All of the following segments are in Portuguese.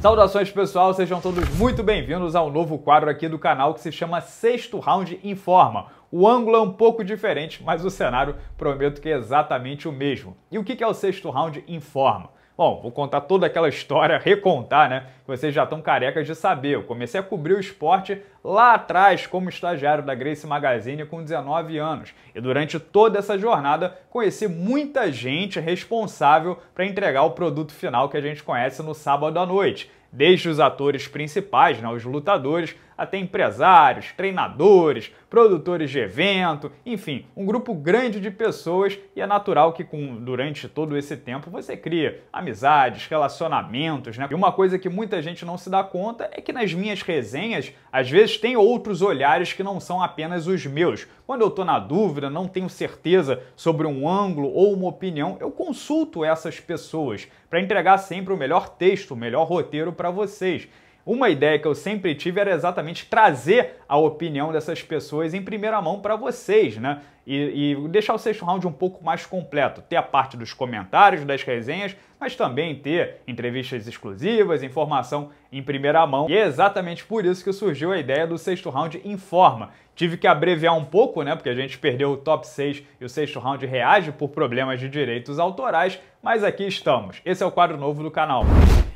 Saudações pessoal, sejam todos muito bem-vindos ao novo quadro aqui do canal que se chama Sexto Round Informa. O ângulo é um pouco diferente, mas o cenário prometo que é exatamente o mesmo. E o que é o Sexto Round Informa? Bom, vou contar toda aquela história, recontar, né? Que vocês já estão carecas de saber. Eu comecei a cobrir o esporte lá atrás como estagiário da Grace Magazine com 19 anos. E durante toda essa jornada conheci muita gente responsável para entregar o produto final que a gente conhece no sábado à noite. Desde os atores principais, né, os lutadores, até empresários, treinadores, produtores de evento, enfim, um grupo grande de pessoas e é natural que com, durante todo esse tempo você cria amizades, relacionamentos, né? E uma coisa que muita gente não se dá conta é que nas minhas resenhas, às vezes vocês têm outros olhares que não são apenas os meus. Quando eu estou na dúvida, não tenho certeza sobre um ângulo ou uma opinião, eu consulto essas pessoas para entregar sempre o melhor texto, o melhor roteiro para vocês. Uma ideia que eu sempre tive era exatamente trazer a opinião dessas pessoas em primeira mão para vocês, né? E, e, deixar o sexto round um pouco mais completo, ter a parte dos comentários, das resenhas, mas também ter entrevistas exclusivas, informação em primeira mão. E é exatamente por isso que surgiu a ideia do sexto round Informa. Tive que abreviar um pouco, né? Porque a gente perdeu o top 6 e o sexto round reage por problemas de direitos autorais, mas aqui estamos. Esse é o quadro novo do canal.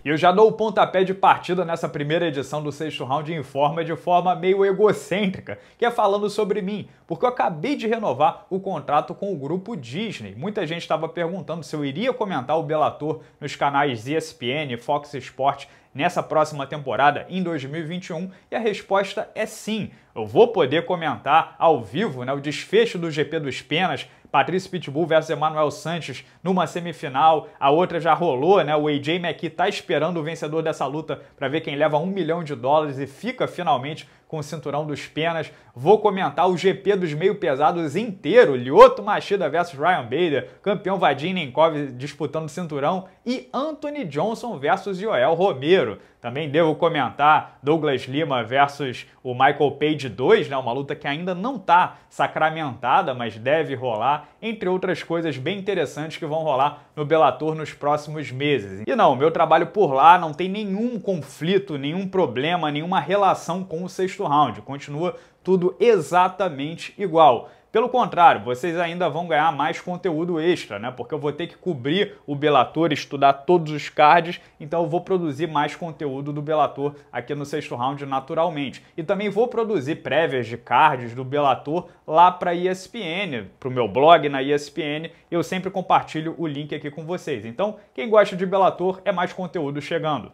E eu já dou o pontapé de partida nessa primeira edição do sexto round em forma de forma meio egocêntrica, que é falando sobre mim, porque eu acabei de renovar o contrato com o grupo Disney. Muita gente estava perguntando se eu iria comentar o Bellator nos canais ESPN, Fox Sports nessa próxima temporada em 2021 e a resposta é sim. Eu vou poder comentar ao vivo né, o desfecho do GP dos Penas Patrício Pitbull versus Emanuel Sanches numa semifinal, a outra já rolou, né? O AJ McKee tá esperando o vencedor dessa luta para ver quem leva um milhão de dólares e fica finalmente com o cinturão dos penas. Vou comentar o GP dos meio pesados inteiro, Lioto Machida versus Ryan Bader, campeão Vadim Nenkov disputando o cinturão e Anthony Johnson versus Joel Romero. Também devo comentar Douglas Lima versus o Michael Page 2, né, uma luta que ainda não está sacramentada, mas deve rolar, entre outras coisas bem interessantes que vão rolar no Bellator nos próximos meses. E não, meu trabalho por lá não tem nenhum conflito, nenhum problema, nenhuma relação com o sexto round. Continua tudo exatamente igual. Pelo contrário, vocês ainda vão ganhar mais conteúdo extra, né? Porque eu vou ter que cobrir o Belator, estudar todos os cards, então eu vou produzir mais conteúdo do Belator aqui no sexto round naturalmente. E também vou produzir prévias de cards do Belator lá para ESPN, para o meu blog na ESPN. Eu sempre compartilho o link aqui com vocês. Então, quem gosta de Belator é mais conteúdo chegando.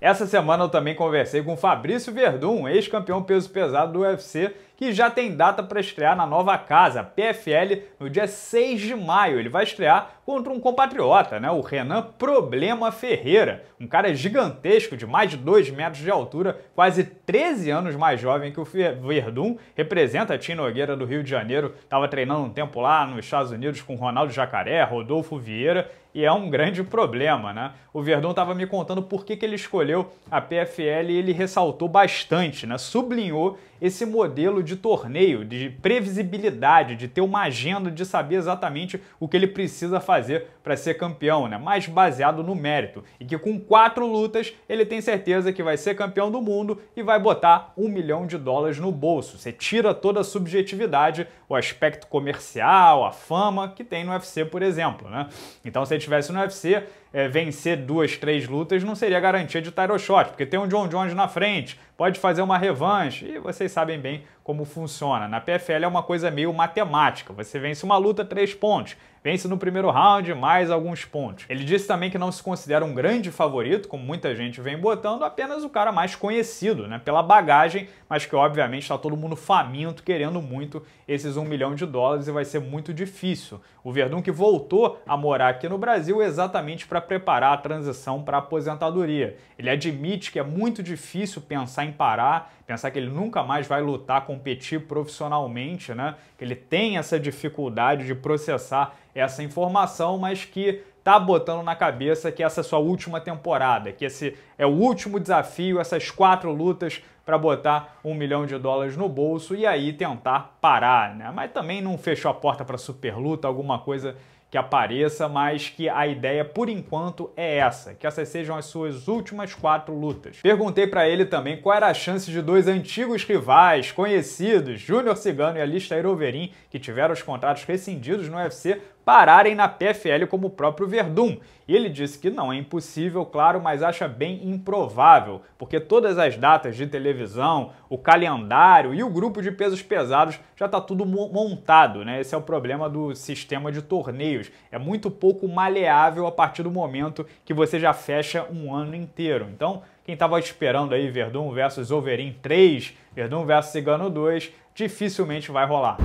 Essa semana eu também conversei com Fabrício Verdun, ex-campeão peso pesado do UFC, que já tem data para estrear na nova casa, PFL, no dia 6 de maio. Ele vai estrear contra um compatriota, né? o Renan Problema Ferreira, um cara gigantesco de mais de 2 metros de altura, quase 13 anos mais jovem que o Verdun, representa a Tim Nogueira do Rio de Janeiro, estava treinando um tempo lá nos Estados Unidos com Ronaldo Jacaré, Rodolfo Vieira, e é um grande problema, né? O Verdun estava me contando por que, que ele escolheu a PFL e ele ressaltou bastante, né? sublinhou esse modelo de torneio, de previsibilidade, de ter uma agenda de saber exatamente o que ele precisa fazer para ser campeão, né? mais baseado no mérito. E que com quatro lutas ele tem certeza que vai ser campeão do mundo e vai botar um milhão de dólares no bolso. Você tira toda a subjetividade, o aspecto comercial, a fama que tem no UFC, por exemplo. Né? Então, se ele estivesse no UFC, é, vencer duas, três lutas não seria garantia de title shot, porque tem um John Jones na frente, pode fazer uma revanche e você vocês sabem bem como funciona. Na PFL é uma coisa meio matemática. Você vence uma luta, três pontos vence no primeiro round, mais alguns pontos. Ele disse também que não se considera um grande favorito, como muita gente vem botando, apenas o cara mais conhecido, né? Pela bagagem, mas que obviamente está todo mundo faminto, querendo muito esses um milhão de dólares e vai ser muito difícil. O Verdun que voltou a morar aqui no Brasil exatamente para preparar a transição para a aposentadoria. Ele admite que é muito difícil pensar em parar, pensar que ele nunca mais vai lutar, competir profissionalmente, né? que ele tem essa dificuldade de processar essa informação, mas que tá botando na cabeça que essa é a sua última temporada, que esse é o último desafio, essas quatro lutas para botar um milhão de dólares no bolso e aí tentar parar, né? Mas também não fechou a porta para super luta, alguma coisa que apareça, mas que a ideia por enquanto é essa, que essas sejam as suas últimas quatro lutas. Perguntei para ele também qual era a chance de dois antigos rivais conhecidos, Júnior Cigano e Alistair Overeem, que tiveram os contratos rescindidos no UFC, pararem na PFL como o próprio Verdun. Ele disse que não é impossível, claro, mas acha bem improvável, porque todas as datas de televisão, o calendário e o grupo de pesos pesados já está tudo montado, né? Esse é o problema do sistema de torneios. É muito pouco maleável a partir do momento que você já fecha um ano inteiro. Então, quem estava esperando aí Verdun versus Overin 3, Verdun versus Cigano 2, dificilmente vai rolar.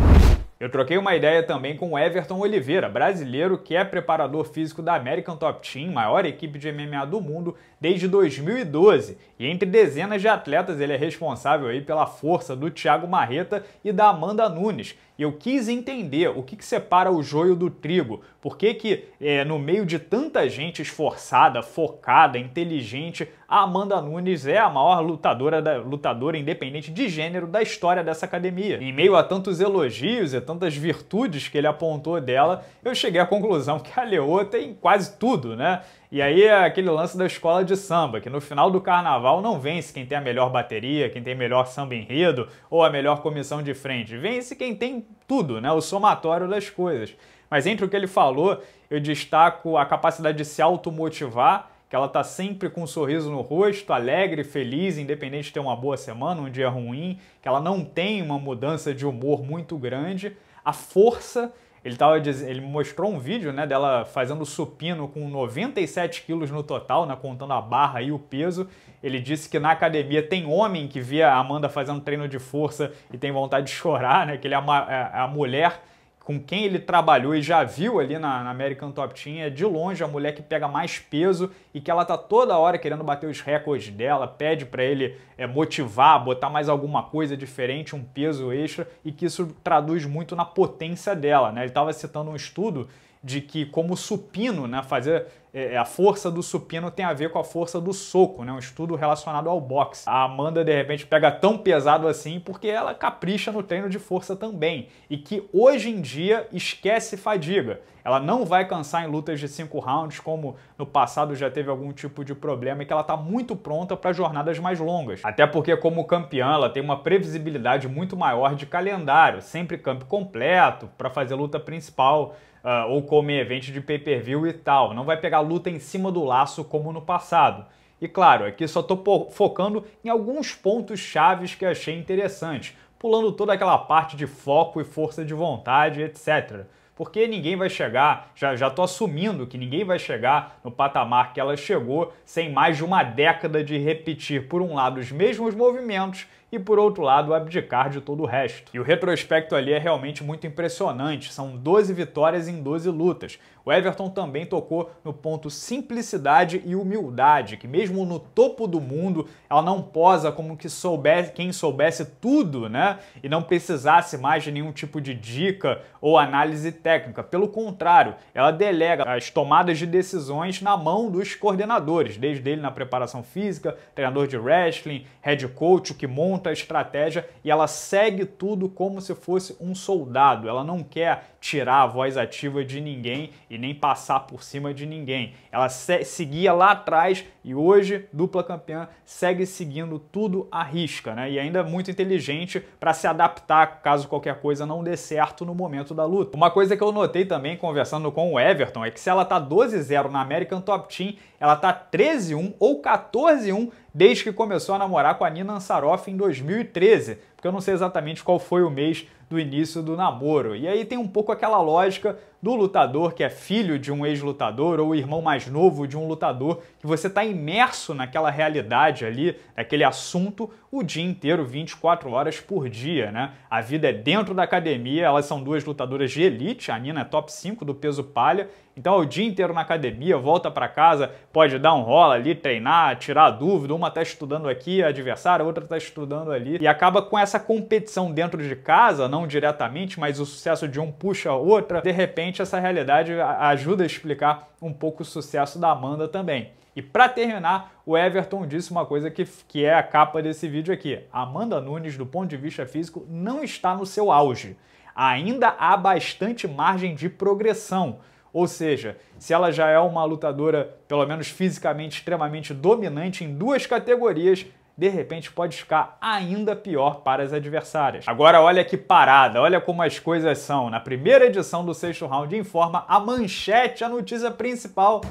Eu troquei uma ideia também com o Everton Oliveira, brasileiro que é preparador físico da American Top Team, maior equipe de MMA do mundo, desde 2012. E entre dezenas de atletas, ele é responsável aí pela força do Thiago Marreta e da Amanda Nunes. E eu quis entender o que, que separa o joio do trigo, por que, que é, no meio de tanta gente esforçada, focada, inteligente, a Amanda Nunes é a maior lutadora, da, lutadora independente de gênero da história dessa academia. Em meio a tantos elogios e tantas virtudes que ele apontou dela, eu cheguei à conclusão que a Leoa tem quase tudo, né? E aí aquele lance da escola de samba, que no final do carnaval não vence quem tem a melhor bateria, quem tem melhor samba enredo ou a melhor comissão de frente. Vence quem tem tudo, né? O somatório das coisas. Mas entre o que ele falou, eu destaco a capacidade de se automotivar que ela está sempre com um sorriso no rosto, alegre, feliz, independente de ter uma boa semana, um dia ruim, que ela não tem uma mudança de humor muito grande. A força, ele, tava, ele mostrou um vídeo né, dela fazendo supino com 97 quilos no total, né, contando a barra e o peso. Ele disse que na academia tem homem que via a Amanda fazendo treino de força e tem vontade de chorar, né, que ele é a é, é mulher com quem ele trabalhou e já viu ali na, na, American Top Team, é de longe a mulher que pega mais peso e que ela tá toda hora querendo bater os recordes dela, pede para ele é, motivar, botar mais alguma coisa diferente, um peso extra, e que isso traduz muito na potência dela, né? Ele estava citando um estudo de que como supino, né, fazer é, é, a força do supino tem a ver com a força do soco, né? Um estudo relacionado ao boxe. A Amanda, de repente, pega tão pesado assim porque ela capricha no treino de força também. E que hoje em dia esquece fadiga. Ela não vai cansar em lutas de cinco rounds, como no passado já teve algum tipo de problema, e que ela está muito pronta para jornadas mais longas. Até porque, como campeã, ela tem uma previsibilidade muito maior de calendário, sempre campo completo, para fazer luta principal uh, ou como evento de pay-per-view e tal. Não vai pegar luta em cima do laço como no passado. E claro, aqui só estou focando em alguns pontos chaves que achei interessante, pulando toda aquela parte de foco e força de vontade, etc. Porque ninguém vai chegar, já já tô assumindo que ninguém vai chegar no patamar que ela chegou sem mais de uma década de repetir por um lado os mesmos movimentos e, por outro lado, abdicar de todo o resto. E o retrospecto ali é realmente muito impressionante, são 12 vitórias em 12 lutas. O Everton também tocou no ponto simplicidade e humildade, que mesmo no topo do mundo, ela não posa como que soubesse, quem soubesse tudo, né? E não precisasse mais de nenhum tipo de dica ou análise técnica. Pelo contrário, ela delega as tomadas de decisões na mão dos coordenadores, desde ele na preparação física, treinador de wrestling, head coach, o que monta monta a estratégia e ela segue tudo como se fosse um soldado. Ela não quer tirar a voz ativa de ninguém e nem passar por cima de ninguém. Ela se seguia lá atrás e hoje, dupla campeã, segue seguindo tudo à risca, né? E ainda é muito inteligente para se adaptar caso qualquer coisa não dê certo no momento da luta. Uma coisa que eu notei também conversando com o Everton é que se ela tá 12-0 na American Top Team, ela tá 13-1 ou 14-1 desde que começou a namorar com a Nina Ansaroff em 2013, porque eu não sei exatamente qual foi o mês do início do namoro. E aí tem um pouco aquela lógica do lutador que é filho de um ex-lutador ou irmão mais novo de um lutador, que você está imerso naquela realidade ali, naquele assunto, o dia inteiro, 24 horas por dia, né? A vida é dentro da academia, elas são duas lutadoras de elite, a Nina é top 5 do peso palha então, o dia inteiro na academia, volta para casa, pode dar um rola ali, treinar, tirar dúvida. Uma está estudando aqui, a adversária, outra está estudando ali. E acaba com essa competição dentro de casa, não diretamente, mas o sucesso de um puxa a outra. De repente, essa realidade ajuda a explicar um pouco o sucesso da Amanda também. E para terminar, o Everton disse uma coisa que, que é a capa desse vídeo aqui. Amanda Nunes, do ponto de vista físico, não está no seu auge. Ainda há bastante margem de progressão. Ou seja, se ela já é uma lutadora, pelo menos fisicamente, extremamente dominante em duas categorias, de repente pode ficar ainda pior para as adversárias. Agora olha que parada, olha como as coisas são. Na primeira edição do sexto round informa a manchete, a notícia principal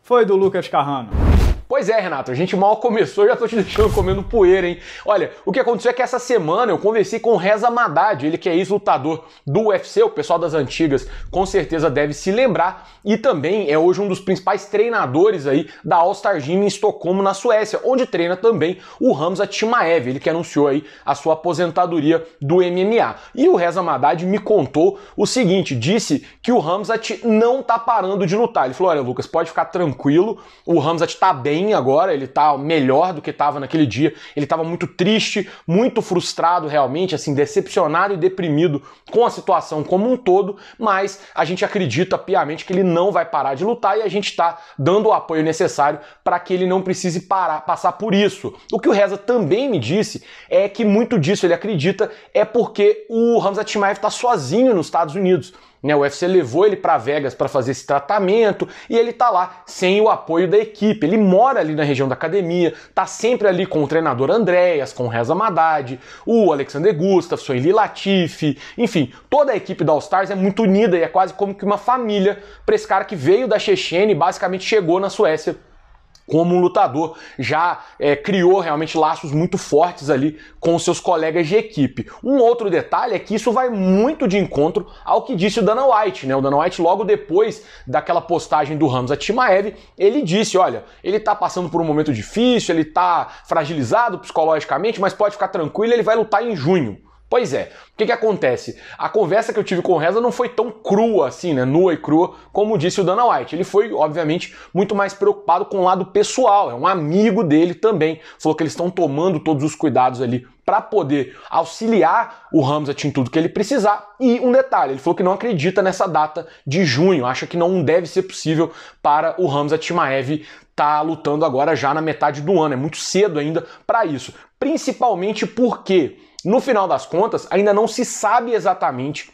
foi do Lucas Carrano. Pois é, Renato, a gente mal começou, já tô te deixando comendo poeira, hein? Olha, o que aconteceu é que essa semana eu conversei com o Reza Madad, ele que é ex-lutador do UFC, o pessoal das antigas com certeza deve se lembrar, e também é hoje um dos principais treinadores aí da All-Star Gym em Estocolmo, na Suécia, onde treina também o Hamza Timaev, ele que anunciou aí a sua aposentadoria do MMA. E o Reza Madad me contou o seguinte, disse que o Hamza não tá parando de lutar. Ele falou, olha Lucas, pode ficar tranquilo, o Hamza tá bem, agora, ele tá melhor do que estava naquele dia. Ele estava muito triste, muito frustrado realmente, assim, decepcionado e deprimido com a situação como um todo, mas a gente acredita piamente que ele não vai parar de lutar e a gente está dando o apoio necessário para que ele não precise parar, passar por isso. O que o Reza também me disse é que muito disso ele acredita é porque o Hamza Timaev está sozinho nos Estados Unidos. Né? O UFC levou ele para Vegas para fazer esse tratamento e ele tá lá sem o apoio da equipe. Ele mora ali na região da academia, tá sempre ali com o treinador Andréas, com o Reza Madad, o Alexander Gustafsson, Eli Latifi, enfim, toda a equipe da All Stars é muito unida e é quase como que uma família para esse cara que veio da Chechênia e basicamente chegou na Suécia como um lutador, já é, criou realmente laços muito fortes ali com seus colegas de equipe. Um outro detalhe é que isso vai muito de encontro ao que disse o Dana White, né? O Dana White, logo depois daquela postagem do a Timaev, ele disse: olha, ele tá passando por um momento difícil, ele tá fragilizado psicologicamente, mas pode ficar tranquilo, ele vai lutar em junho. Pois é, o que, que acontece? A conversa que eu tive com o Reza não foi tão crua assim, né? Nua e crua, como disse o Dana White. Ele foi, obviamente, muito mais preocupado com o lado pessoal, é um amigo dele também. Falou que eles estão tomando todos os cuidados ali para poder auxiliar o Hamzat em tudo que ele precisar. E um detalhe, ele falou que não acredita nessa data de junho, acha que não deve ser possível para o Hamzat Timaev tá lutando agora já na metade do ano. É muito cedo ainda para isso, principalmente porque no final das contas, ainda não se sabe exatamente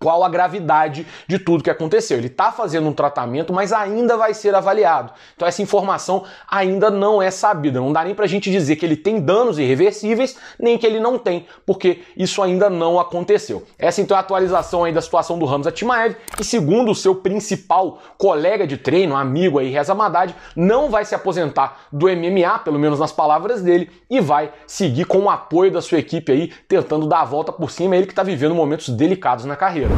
qual a gravidade de tudo que aconteceu. Ele está fazendo um tratamento, mas ainda vai ser avaliado. Então essa informação ainda não é sabida. Não dá nem para a gente dizer que ele tem danos irreversíveis, nem que ele não tem, porque isso ainda não aconteceu. Essa então é a atualização aí da situação do Ramos Atimaev, que segundo o seu principal colega de treino, amigo aí, Reza Madad, não vai se aposentar do MMA, pelo menos nas palavras dele, e vai seguir com o apoio da sua equipe aí, tentando dar a volta por cima, é ele que está vivendo momentos delicados na carreira.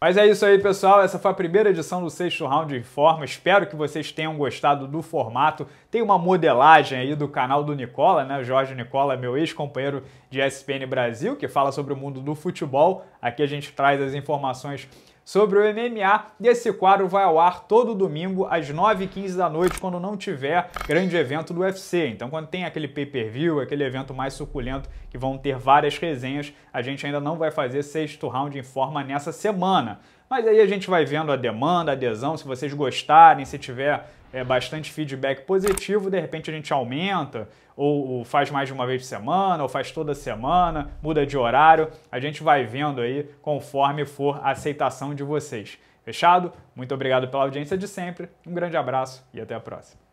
Mas é isso aí, pessoal. Essa foi a primeira edição do sexto round de Informa. Espero que vocês tenham gostado do formato. Tem uma modelagem aí do canal do Nicola, né? O Jorge Nicola, meu ex-companheiro de ESPN Brasil, que fala sobre o mundo do futebol. Aqui a gente traz as informações sobre o MMA. E esse quadro vai ao ar todo domingo às 9h15 da noite, quando não tiver grande evento do UFC. Então, quando tem aquele pay-per-view, aquele evento mais suculento, que vão ter várias resenhas, a gente ainda não vai fazer sexto round em forma nessa semana. Mas aí a gente vai vendo a demanda, a adesão, se vocês gostarem, se tiver é, bastante feedback positivo, de repente a gente aumenta, ou, ou faz mais de uma vez por semana, ou faz toda semana, muda de horário. A gente vai vendo aí conforme for a aceitação de vocês. Fechado? Muito obrigado pela audiência de sempre, um grande abraço e até a próxima.